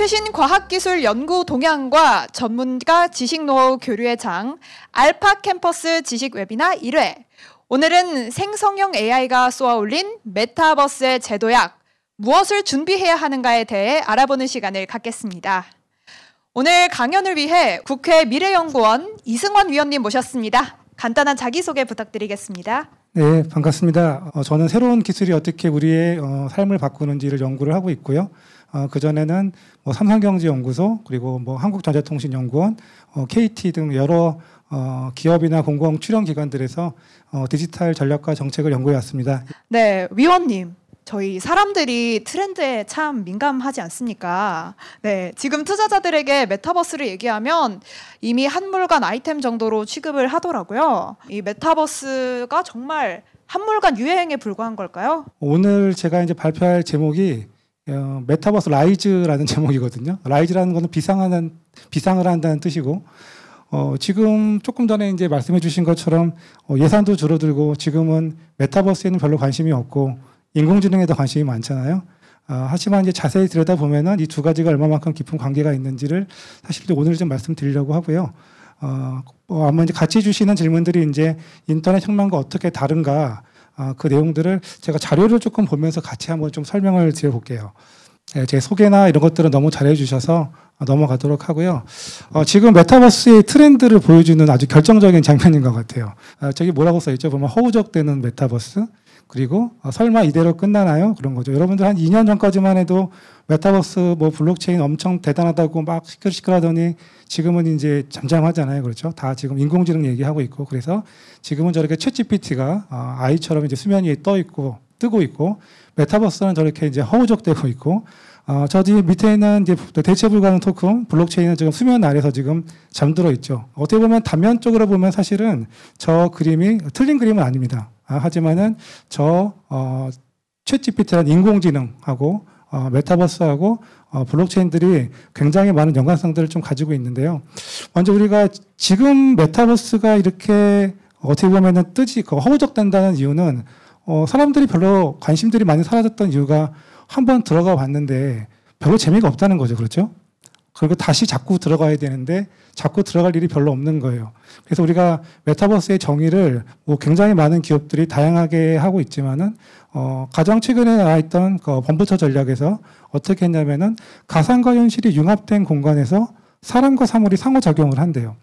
최신 과학기술 연구 동향과 전문가 지식 노하우 교류의 장 알파 캠퍼스 지식 웨비나 1회 오늘은 생성형 AI가 쏘아올린 메타버스의 제도약 무엇을 준비해야 하는가에 대해 알아보는 시간을 갖겠습니다. 오늘 강연을 위해 국회 미래연구원 이승원 위원님 모셨습니다. 간단한 자기소개 부탁드리겠습니다. 네, 반갑습니다. 어, 저는 새로운 기술이 어떻게 우리의 어, 삶을 바꾸는지를 연구를 하고 있고요. 어, 그전에는 뭐 삼성경제연구소, 그리고 뭐 한국전자통신연구원, 어, KT 등 여러 어, 기업이나 공공 출연기관들에서 어, 디지털 전략과 정책을 연구해 왔습니다. 네, 위원님. 저희 사람들이 트렌드에 참 민감하지 않습니까? 네, 지금 투자자들에게 메타버스를 얘기하면 이미 한물간 아이템 정도로 취급을 하더라고요. 이 메타버스가 정말 한물간 유행에 불과한 걸까요? 오늘 제가 이제 발표할 제목이 어, 메타버스 라이즈라는 제목이거든요. 라이즈라는 것은 비상하는 비상을 한다는 뜻이고 어, 지금 조금 전에 이제 말씀해 주신 것처럼 어, 예산도 줄어들고 지금은 메타버스에는 별로 관심이 없고 인공지능에도 관심이 많잖아요. 아, 하지만 이제 자세히 들여다보면은 이 두 가지가 얼마만큼 깊은 관계가 있는지를 사실 오늘 좀 말씀드리려고 하고요. 어, 어, 아마 이제 같이 주시는 질문들이 이제 인터넷 혁명과 어떻게 다른가 어, 그 내용들을 제가 자료를 조금 보면서 같이 한번 좀 설명을 드려볼게요. 예, 제 소개나 이런 것들은 너무 잘해주셔서 넘어가도록 하고요. 어, 지금 메타버스의 트렌드를 보여주는 아주 결정적인 장면인 것 같아요. 아, 저기 뭐라고 써있죠? 보면 허우적대는 메타버스, 그리고 아, 설마 이대로 끝나나요? 그런 거죠. 여러분들 한 2년 전까지만 해도 메타버스 뭐 블록체인 엄청 대단하다고 막 시끌시끌하더니 지금은 이제 잠잠하잖아요. 그렇죠? 다 지금 인공지능 얘기하고 있고 그래서 지금은 저렇게 채 g p t 가 아, 아이처럼 이제 수면 위에 떠 있고 뜨고 있고 메타버스는 저렇게 이제 허우적대고 있고 어, 아, 저뒤 밑에 있는 이제 대체 불가능 토큰 블록체인은 지금 수면 아래서 지금 잠들어 있죠. 어떻게 보면 단면적으로 보면 사실은 저 그림이 틀린 그림은 아닙니다. 아, 하지만은 저 어, 챗GPT란 인공지능하고 어, 메타버스하고 어, 블록체인들이 굉장히 많은 연관성들을 좀 가지고 있는데요. 먼저 우리가 지금 메타버스가 이렇게 어떻게 보면은 뜨지 그 허우적된다는 이유는 어, 사람들이 별로 관심들이 많이 사라졌던 이유가 한번 들어가 봤는데 별로 재미가 없다는 거죠, 그렇죠? 그리고 다시 자꾸 들어가야 되는데 자꾸 들어갈 일이 별로 없는 거예요. 그래서 우리가 메타버스의 정의를 뭐 굉장히 많은 기업들이 다양하게 하고 있지만은 어 가장 최근에 나와있던그 범부처 전략에서 어떻게 했냐면은 가상과 현실이 융합된 공간에서 사람과 사물이 상호작용을 한대요.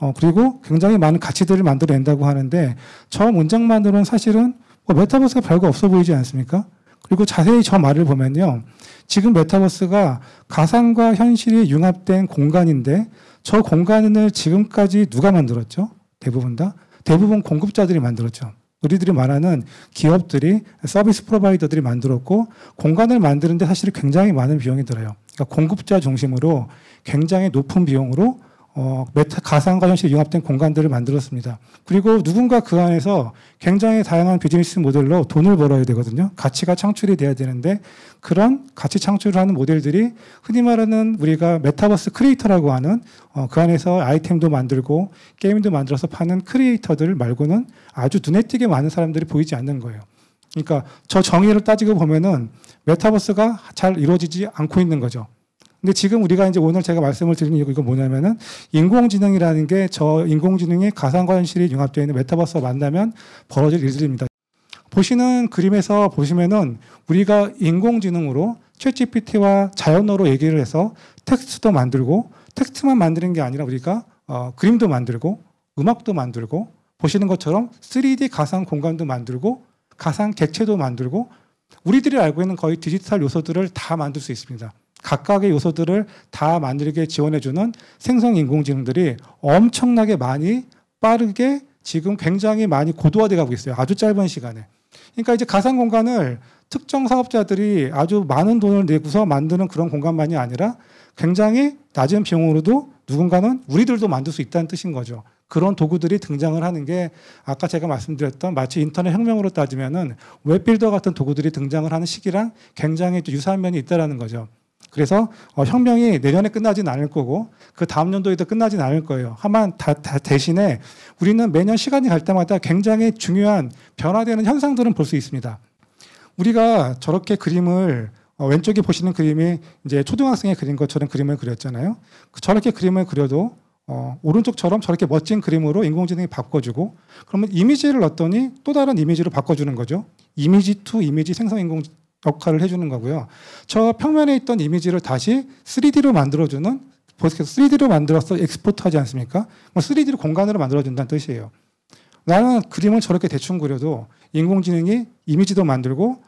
어 그리고 굉장히 많은 가치들을 만들어낸다고 하는데 저 문장만으로는 사실은 뭐 메타버스가 별거 없어 보이지 않습니까? 그리고 자세히 저 말을 보면요. 지금 메타버스가 가상과 현실이 융합된 공간인데 저 공간을 지금까지 누가 만들었죠? 대부분 다? 대부분 공급자들이 만들었죠. 우리들이 말하는 기업들이 서비스 프로바이더들이 만들었고 공간을 만드는데 사실 굉장히 많은 비용이 들어요. 그러니까 공급자 중심으로 굉장히 높은 비용으로 어, 메타, 가상과 현실 융합된 공간들을 만들었습니다. 그리고 누군가 그 안에서 굉장히 다양한 비즈니스 모델로 돈을 벌어야 되거든요. 가치가 창출이 돼야 되는데 그런 가치 창출을 하는 모델들이 흔히 말하는 우리가 메타버스 크리에이터라고 하는 어, 그 안에서 아이템도 만들고 게임도 만들어서 파는 크리에이터들 말고는 아주 눈에 띄게 많은 사람들이 보이지 않는 거예요. 그러니까 저 정의를 따지고 보면은 메타버스가 잘 이루어지지 않고 있는 거죠. 근데 지금 우리가 이제 오늘 제가 말씀을 드리는 이유가 뭐냐면은 인공지능이라는 게 저 인공지능이 가상과 현실이 융합되어 있는 메타버스와 만나면 벌어질 일들입니다. 보시는 그림에서 보시면은 우리가 인공지능으로 챗GPT와 자연어로 얘기를 해서 텍스트도 만들고 텍스트만 만드는 게 아니라 우리가 어, 그림도 만들고 음악도 만들고 보시는 것처럼 3D 가상 공간도 만들고 가상 객체도 만들고 우리들이 알고 있는 거의 디지털 요소들을 다 만들 수 있습니다. 각각의 요소들을 다 만들게 지원해주는 생성 인공지능들이 엄청나게 많이 빠르게 지금 굉장히 많이 고도화돼 가고 있어요. 아주 짧은 시간에. 그러니까 이제 가상 공간을 특정 사업자들이 아주 많은 돈을 내고서 만드는 그런 공간만이 아니라 굉장히 낮은 비용으로도 누군가는 우리들도 만들 수 있다는 뜻인 거죠. 그런 도구들이 등장을 하는 게 아까 제가 말씀드렸던 마치 인터넷 혁명으로 따지면은 웹빌더 같은 도구들이 등장을 하는 시기랑 굉장히 유사한 면이 있다라는 거죠. 그래서 어, 혁명이 내년에 끝나진 않을 거고 그 다음 연도에도 끝나진 않을 거예요. 하만 다, 다 대신에 우리는 매년 시간이 갈 때마다 굉장히 중요한 변화되는 현상들은 볼 수 있습니다. 우리가 저렇게 그림을 어, 왼쪽에 보시는 그림이 이제 초등학생이 그린 것처럼 그림을 그렸잖아요. 그 저렇게 그림을 그려도 어, 오른쪽처럼 저렇게 멋진 그림으로 인공지능이 바꿔주고 그러면 이미지를 넣더니또 다른 이미지로 바꿔주는 거죠. 이미지 투 이미지 생성 인공 역할을 해주는 거고요. 저 평면에 있던 이미지를 다시 3D로 만들어주는 보스켓 3D로 만들어서 엑스포트하지 않습니까? 3D로 뭐 공간으로 만들어준다는 뜻이에요. 나는 그림을 저렇게 대충 그려도 인공지능이 이미지도 만들고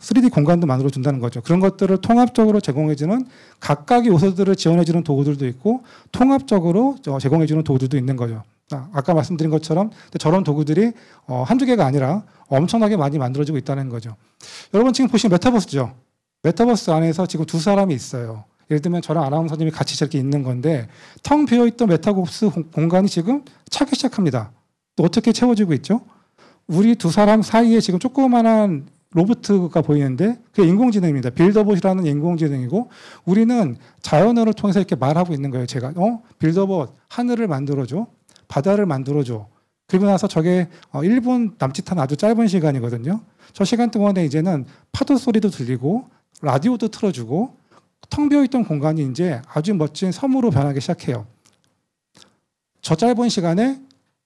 3D 공간도 만들어준다는 거죠. 그런 것들을 통합적으로 제공해주는 각각의 요소들을 지원해주는 도구들도 있고 통합적으로 제공해주는 도구들도 있는 거죠. 아, 아까 말씀드린 것처럼 저런 도구들이 어, 한두 개가 아니라 엄청나게 많이 만들어지고 있다는 거죠. 여러분 지금 보시면 메타버스죠. 메타버스 안에서 지금 두 사람이 있어요. 예를 들면 저랑 아나운서님이 같이 이렇게 있는 건데 텅 비어있던 메타버스 공간이 지금 차기 시작합니다. 또 어떻게 채워지고 있죠? 우리 두 사람 사이에 지금 조그마한 로봇가 보이는데 그게 인공지능입니다. 빌더봇이라는 인공지능이고 우리는 자연어를 통해서 이렇게 말하고 있는 거예요. 제가 어 빌더봇 하늘을 만들어줘 바다를 만들어줘. 그리고 나서 저게 1분 어, 남짓한 아주 짧은 시간이거든요. 저 시간 동안에 이제는 파도 소리도 들리고 라디오도 틀어주고 텅 비어있던 공간이 이제 아주 멋진 섬으로 변하기 시작해요. 저 짧은 시간에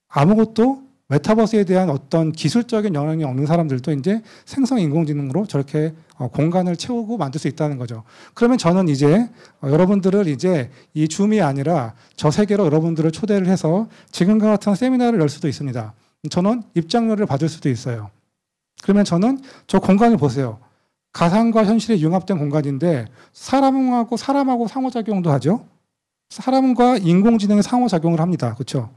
아무것도 메타버스에 대한 어떤 기술적인 영향이 없는 사람들도 이제 생성 인공지능으로 저렇게 어, 공간을 채우고 만들 수 있다는 거죠. 그러면 저는 이제 어, 여러분들을 이제 이 줌이 아니라 저 세계로 여러분들을 초대를 해서 지금과 같은 세미나를 열 수도 있습니다. 저는 입장료를 받을 수도 있어요. 그러면 저는 저 공간을 보세요. 가상과 현실이 융합된 공간인데 사람하고 사람하고 상호작용도 하죠. 사람과 인공지능의 상호작용을 합니다. 그렇죠?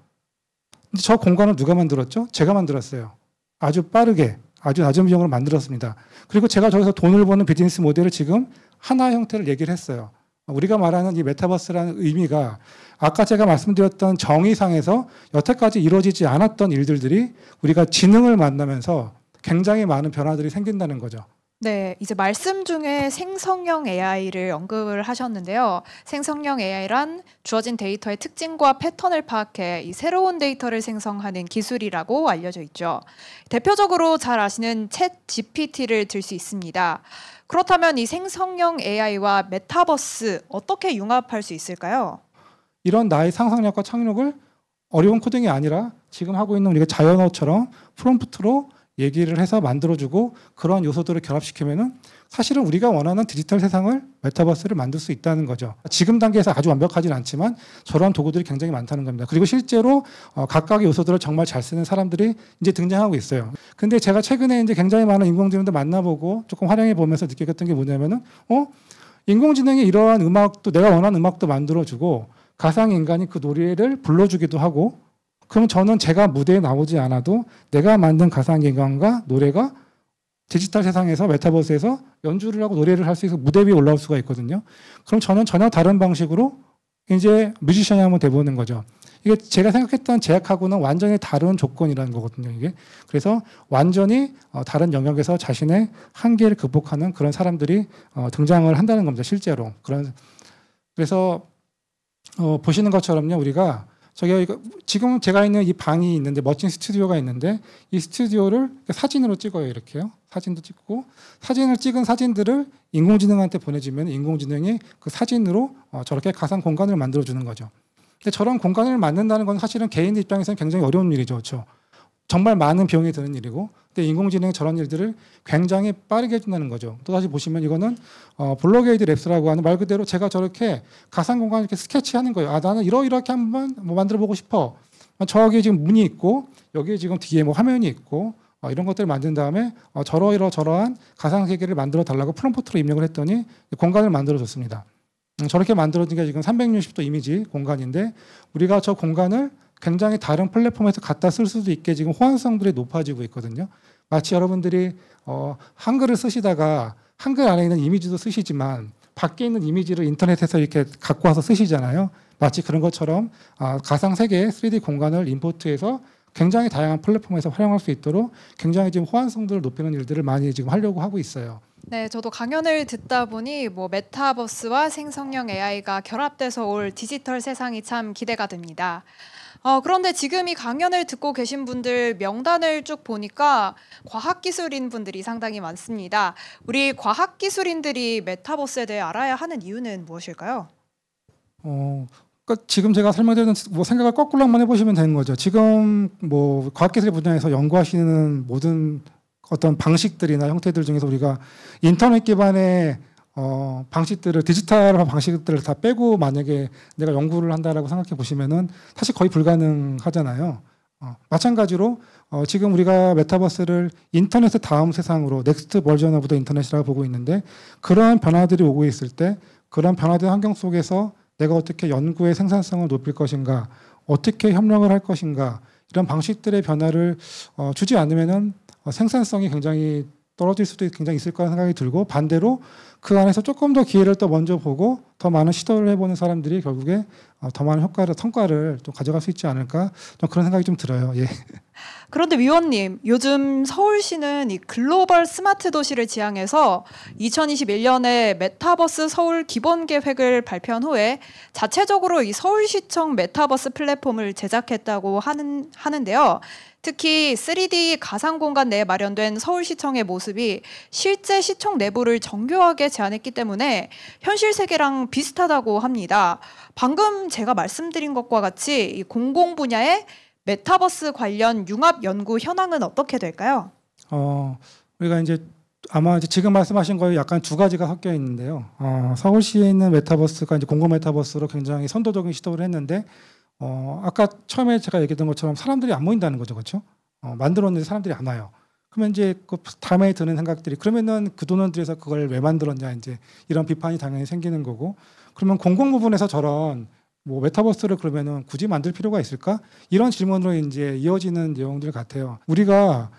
저 공간을 누가 만들었죠? 제가 만들었어요. 아주 빠르게, 아주 낮은 비용으로 만들었습니다. 그리고 제가 저기서 돈을 버는 비즈니스 모델을 지금 하나 형태를 얘기를 했어요. 우리가 말하는 이 메타버스라는 의미가 아까 제가 말씀드렸던 정의상에서 여태까지 이루어지지 않았던 일들이 우리가 지능을 만나면서 굉장히 많은 변화들이 생긴다는 거죠. 네, 이제 말씀 중에 생성형 AI를 언급을 하셨는데요. 생성형 AI란 주어진 데이터의 특징과 패턴을 파악해 이 새로운 데이터를 생성하는 기술이라고 알려져 있죠. 대표적으로 잘 아시는 챗 GPT를 들 수 있습니다. 그렇다면 이 생성형 AI와 메타버스 어떻게 융합할 수 있을까요? 이런 나의 상상력과 창력을 어려운 코딩이 아니라 지금 하고 있는 우리가 자연어처럼 프롬프트로 얘기를 해서 만들어주고 그러한 요소들을 결합시키면은 사실은 우리가 원하는 디지털 세상을 메타버스를 만들 수 있다는 거죠. 지금 단계에서 아주 완벽하진 않지만 저런 도구들이 굉장히 많다는 겁니다. 그리고 실제로 어, 각각의 요소들을 정말 잘 쓰는 사람들이 이제 등장하고 있어요. 근데 제가 최근에 이제 굉장히 많은 인공지능도 만나보고 조금 활용해 보면서 느꼈던 게 뭐냐면은 어 인공지능이 이러한 음악도 내가 원하는 음악도 만들어주고 가상 인간이 그 노래를 불러주기도 하고 그럼 저는 제가 무대에 나오지 않아도 내가 만든 가상기관과 노래가 디지털 세상에서 메타버스에서 연주를 하고 노래를 할 수있어 무대 위에 올라올 수가 있거든요. 그럼 저는 전혀 다른 방식으로 이제 뮤지션이 한번 돼보는 거죠. 이게 제가 생각했던 제약하고는 완전히 다른 조건이라는 거거든요. 이게 그래서 완전히 어, 다른 영역에서 자신의 한계를 극복하는 그런 사람들이 어, 등장을 한다는 겁니다. 실제로 그런 그래서 어, 보시는 것처럼요 우리가 저기 지금 제가 있는 이 방이 있는데 멋진 스튜디오가 있는데 이 스튜디오를 사진으로 찍어요 이렇게요 사진도 찍고 사진을 찍은 사진들을 인공지능한테 보내주면 인공지능이 그 사진으로 어, 저렇게 가상 공간을 만들어 주는 거죠 근데 저런 공간을 만든다는 건 사실은 개인 입장에서는 굉장히 어려운 일이죠 그렇죠 정말 많은 비용이 드는 일이고 근데 인공지능이 저런 일들을 굉장히 빠르게 해준다는 거죠. 또 다시 보시면 이거는 어, 블록에이드 랩스라고 하는 말 그대로 제가 저렇게 가상 공간 이렇게 스케치하는 거예요. 아 나는 이러 이렇게 한번 뭐 만들어 보고 싶어. 뭐 저기 지금 문이 있고 여기에 지금 뒤에 뭐 화면이 있고 어, 이런 것들을 만든 다음에 어, 저러 이러 저러한 가상 세계를 만들어 달라고 프롬프트로 입력을 했더니 공간을 만들어 줬습니다. 음, 저렇게 만들어진 게 지금 360도 이미지 공간인데 우리가 저 공간을 굉장히 다른 플랫폼에서 갖다 쓸 수도 있게 지금 호환성들이 높아지고 있거든요. 마치 여러분들이 어, 한글을 쓰시다가 한글 안에 있는 이미지도 쓰시지만 밖에 있는 이미지를 인터넷에서 이렇게 갖고 와서 쓰시잖아요. 마치 그런 것처럼 아, 가상 세계의 3D 공간을 임포트해서 굉장히 다양한 플랫폼에서 활용할 수 있도록 굉장히 지금 호환성들을 높이는 일들을 많이 지금 하려고 하고 있어요. 네, 저도 강연을 듣다 보니 뭐 메타버스와 생성형 AI가 결합돼서 올 디지털 세상이 참 기대가 됩니다. 어, 그런데 지금 이 강연을 듣고 계신 분들 명단을 쭉 보니까 과학기술인 분들이 상당히 많습니다. 우리 과학기술인들이 메타버스에 대해 알아야 하는 이유는 무엇일까요? 어, 그러니까 지금 제가 설명드리는 뭐 생각을 거꾸로 한 해보시면 되는 거죠. 지금 뭐 과학기술 분야에서 연구하시는 모든 어떤 방식들이나 형태들 중에서 우리가 인터넷 기반의 어, 방식들을 디지털 방식들을 다 빼고 만약에 내가 연구를 한다라고 생각해 보시면은 사실 거의 불가능하잖아요. 어, 마찬가지로 어, 지금 우리가 메타버스를 인터넷의 다음 세상으로 넥스트 버전 오브 더 인터넷이라고 보고 있는데 그러한 변화들이 오고 있을 때 그런 변화된 환경 속에서 내가 어떻게 연구의 생산성을 높일 것인가 어떻게 협력을 할 것인가 이런 방식들의 변화를 어, 주지 않으면은 어, 생산성이 굉장히 떨어질 수도 굉장히 있을 거라는 생각이 들고 반대로 그 안에서 조금 더 기회를 또 먼저 보고 더 많은 시도를 해보는 사람들이 결국에 어, 더 많은 효과를 성과를 또 가져갈 수 있지 않을까 그런 생각이 좀 들어요. 예. 그런데 위원님, 요즘 서울시는 이 글로벌 스마트 도시를 지향해서 2021년에 메타버스 서울 기본 계획을 발표한 후에 자체적으로 이 서울시청 메타버스 플랫폼을 제작했다고 하는, 하는데요. 특히 3D 가상 공간 내에 마련된 서울시청의 모습이 실제 시청 내부를 정교하게 제안했기 때문에 현실 세계랑 비슷하다고 합니다. 방금 제가 말씀드린 것과 같이 이 공공 분야에 메타버스 관련 융합 연구 현황은 어떻게 될까요? 어, 우리가 이제 아마 이제 지금 말씀하신 거에 약간 두 가지가 섞여 있는데요. 어, 서울시에 있는 메타버스가 이제 공공 메타버스로 굉장히 선도적인 시도를 했는데 어, 아까 처음에 제가 얘기했던 것처럼 사람들이 안 모인다는 거죠, 그렇죠? 어, 만들었는데 사람들이 안 와요. 그러면 이제 그 다음에 드는 생각들이 그러면은 그 돈을 들여서 그걸 왜 만들었냐 이제 이런 비판이 당연히 생기는 거고 그러면 공공 부분에서 저런 뭐 메타버스를 그러면은 굳이 만들 필요가 있을까? 이런 질문으로 이제 이어지는 내용들 같아요. 우리가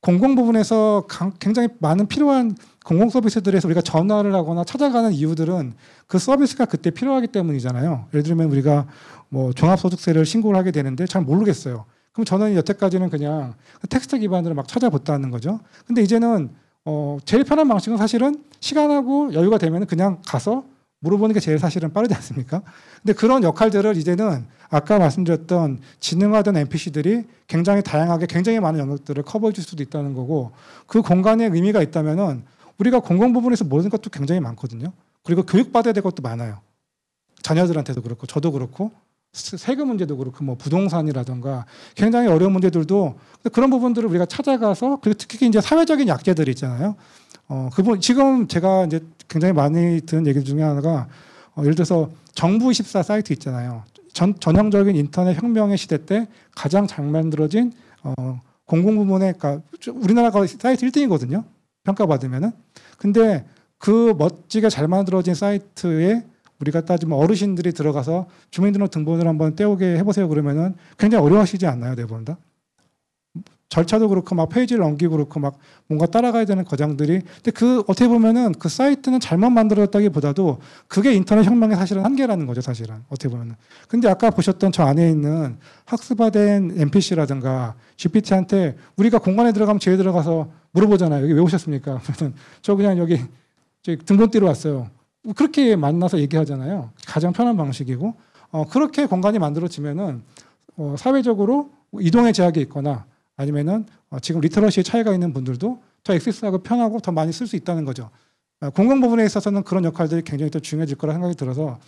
공공 부분에서 굉장히 많은 필요한 공공 서비스들에서 우리가 전화를 하거나 찾아가는 이유들은 그 서비스가 그때 필요하기 때문이잖아요. 예를 들면 우리가 뭐 종합소득세를 신고를 하게 되는데 잘 모르겠어요. 그럼 저는 여태까지는 그냥 텍스트 기반으로 막 찾아봤다는 거죠. 근데 이제는 어 제일 편한 방식은 사실은 시간하고 여유가 되면 그냥 가서 물어보는 게 제일 사실은 빠르지 않습니까? 근데 그런 역할들을 이제는 아까 말씀드렸던 지능화된 NPC들이 굉장히 다양하게 굉장히 많은 영역들을 커버해 줄 수도 있다는 거고 그 공간에 의미가 있다면은 우리가 공공 부분에서 모르는 것도 굉장히 많거든요. 그리고 교육받아야 될 것도 많아요. 자녀들한테도 그렇고 저도 그렇고 세금 문제도 그렇고 뭐부동산이라든가 굉장히 어려운 문제들도 그런 부분들을 우리가 찾아가서 그리고 특히 이제 사회적인 약재들 있잖아요. 어, 그분, 지금 제가 이제 굉장히 많이 듣는 얘기 중에 하나가, 어, 예를 들어서 정부 24 사이트 있잖아요. 전, 전형적인 인터넷 혁명의 시대 때 가장 잘 만들어진, 어, 공공부문의, 그러니까 우리나라가 사이트 1등이거든요. 평가받으면은. 근데 그 멋지게 잘 만들어진 사이트에 우리가 따지면 어르신들이 들어가서 주민등록등본을 한번 떼오게 해보세요 그러면은 굉장히 어려워하시지 않나요 대부분 다? 절차도 그렇고 막 페이지를 넘기고 그렇고 막 뭔가 따라가야 되는 과정들이 근데 그 어떻게 보면은 그 사이트는 잘못 만들었다기보다도 그게 인터넷 혁명의 사실은 한계라는 거죠 사실은 어떻게 보면은 근데 아까 보셨던 저 안에 있는 학습화된 NPC라든가 GPT한테 우리가 공간에 들어가면 제일 들어가서 물어보잖아요 여기 왜 오셨습니까 그러면 저 그냥 여기 등본 띠로 왔어요 뭐 그렇게 만나서 얘기하잖아요 가장 편한 방식이고 어 그렇게 공간이 만들어지면은 어 사회적으로 이동의 제약이 있거나 아니면은 어, 지금 리터러시의 차이가 있는 분들도 더 액세스하고 편하고 더 많이 쓸 수 있다는 거죠. 어, 공공 부분에 있어서는 그런 역할들이 굉장히 더 중요해질 거라 생각이 들어서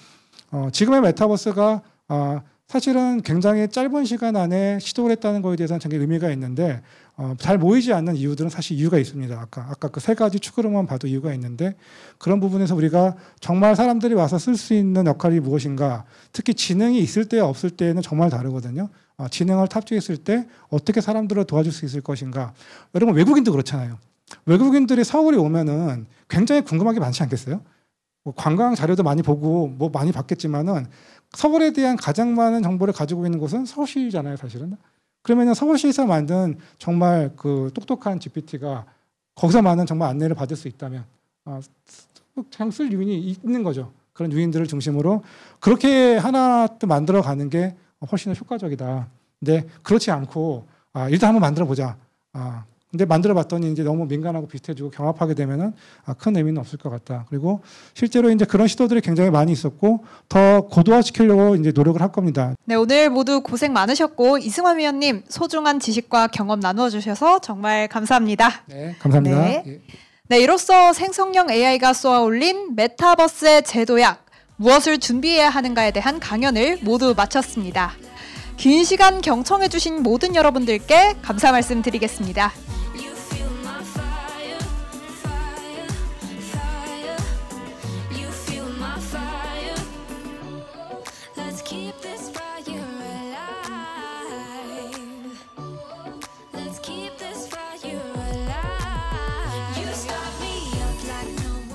어, 지금의 메타버스가 어, 사실은 굉장히 짧은 시간 안에 시도를 했다는 것에 대해서는 굉장히 의미가 있는데 어, 잘 모이지 않는 이유들은 사실 이유가 있습니다. 아까 아까 그 세 가지 축으로만 봐도 이유가 있는데 그런 부분에서 우리가 정말 사람들이 와서 쓸 수 있는 역할이 무엇인가 특히 지능이 있을 때 없을 때는 정말 다르거든요. 아, 진행을 탑재했을 때 어떻게 사람들을 도와줄 수 있을 것인가. 여러분 외국인도 그렇잖아요. 외국인들이 서울에 오면은 굉장히 궁금한 게 많지 않겠어요? 뭐 관광 자료도 많이 보고 뭐 많이 봤겠지만은 서울에 대한 가장 많은 정보를 가지고 있는 곳은 서울시잖아요, 사실은. 그러면 서울시에서 만든 정말 그 똑똑한 GPT가 거기서 많은 정말 안내를 받을 수 있다면 아, 그냥 쓸 유인이 있는 거죠. 그런 유인들을 중심으로 그렇게 하나 만들어가는 게 훨씬 더 효과적이다. 근데 그렇지 않고 아, 일단 한번 만들어 보자. 아, 근데 만들어 봤더니 이제 너무 민간하고 비슷해지고 경합하게 되면은 아, 큰 의미는 없을 것 같다. 그리고 실제로 이제 그런 시도들이 굉장히 많이 있었고 더 고도화시키려고 이제 노력을 할 겁니다. 네, 오늘 모두 고생 많으셨고 이승환 위원님 소중한 지식과 경험 나누어 주셔서 정말 감사합니다. 네, 감사합니다. 네. 예. 네, 이로써 생성형 AI가 쏘아올린 메타버스의 제도약 무엇을 준비해야 하는가에 대한 강연을 모두 마쳤습니다. 긴 시간 경청해주신 모든 여러분들께 감사 말씀드리겠습니다.